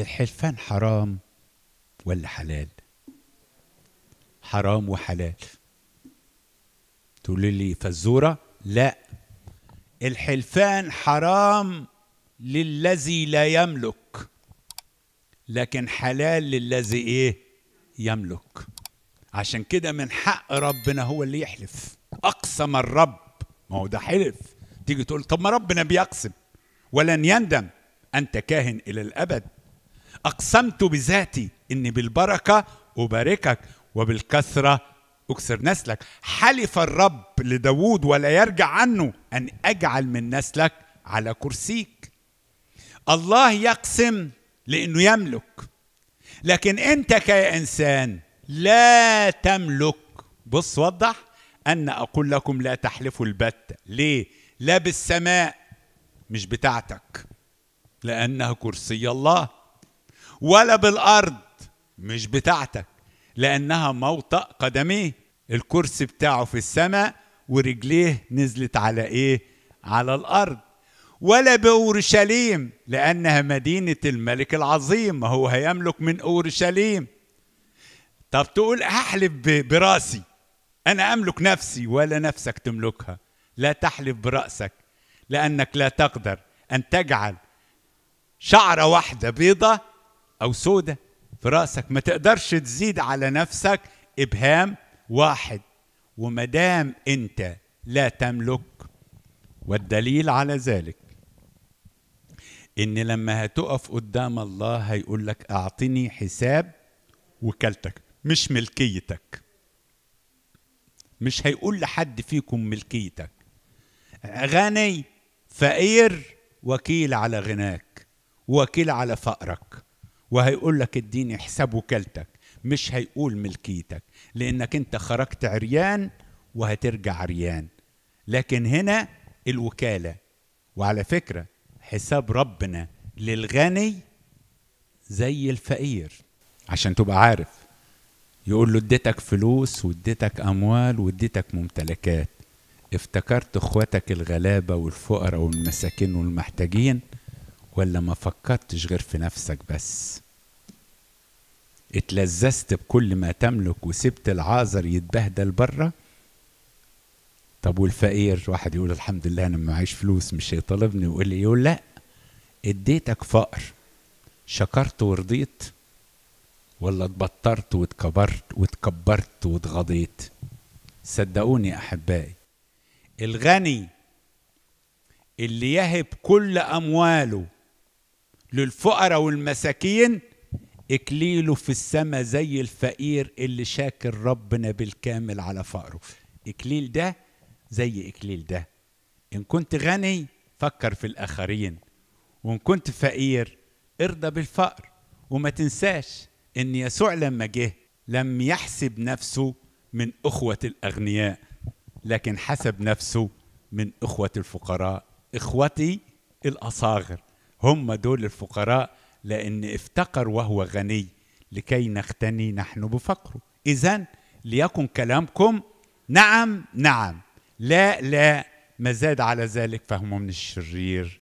الحلفان حرام ولا حلال حرام وحلال تقول لي فزورة لا الحلفان حرام للذي لا يملك لكن حلال للذي ايه يملك عشان كده من حق ربنا هو اللي يحلف اقسم الرب ما هو ده حلف تيجي تقول طب ما ربنا بيقسم ولن يندم انت كاهن الى الابد أقسمت بذاتي إني بالبركة أباركك وبالكثرة أكثر نسلك حلف الرب لداود ولا يرجع عنه أن أجعل من نسلك على كرسيك الله يقسم لأنه يملك لكن أنت كإنسان لا تملك بص وضح أن أقول لكم لا تحلفوا البتة ليه؟ لا بالسماء مش بتاعتك لأنها كرسي الله ولا بالارض مش بتاعتك لانها موطأ قدميه الكرسي بتاعه في السماء ورجليه نزلت على ايه على الارض ولا باورشليم لانها مدينه الملك العظيم ما هو هيملك من اورشليم طب تقول احلف براسي انا املك نفسي ولا نفسك تملكها لا تحلف براسك لانك لا تقدر ان تجعل شعره واحده بيضه أو سودة في رأسك ما تقدرش تزيد على نفسك إبهام واحد ومدام أنت لا تملك والدليل على ذلك إن لما هتقف قدام الله هيقول لك أعطني حساب وكالتك مش ملكيتك مش هيقول لحد فيكم ملكيتك غني فقير وكيل على غناك وكيل على فقرك وهيقول لك اديني حساب وكالتك مش هيقول ملكيتك لانك انت خرجت عريان وهترجع عريان لكن هنا الوكاله وعلى فكره حساب ربنا للغني زي الفقير عشان تبقى عارف يقول له اديتك فلوس واديتك اموال واديتك ممتلكات افتكرت اخواتك الغلابه والفقراء والمساكين والمحتاجين ولا ما فكرتش غير في نفسك بس اتلذذت بكل ما تملك وسبت العازر يتبهدل بره طب والفقير واحد يقول الحمد لله انا ما معيش فلوس مش هيطالبني ويقول لي يقول لا اديتك فقر شكرت ورضيت ولا اتبطرت واتكبرت واتكبرت واتغضيت صدقوني احبائي الغني اللي يهب كل امواله للفقراء والمساكين إكليله في السماء زي الفقير اللي شاكر ربنا بالكامل على فقره إكليل ده زي إكليل ده إن كنت غني فكر في الآخرين وإن كنت فقير ارضى بالفقر وما تنساش إن يسوع لما جه لم يحسب نفسه من أخوة الأغنياء لكن حسب نفسه من إخوة الفقراء إخوتي الأصاغر هم دول الفقراء لأن افتقر وهو غني لكي نختني نحن بفقره إذا ليكن كلامكم نعم نعم لا لا ما زاد على ذلك فهم من الشرير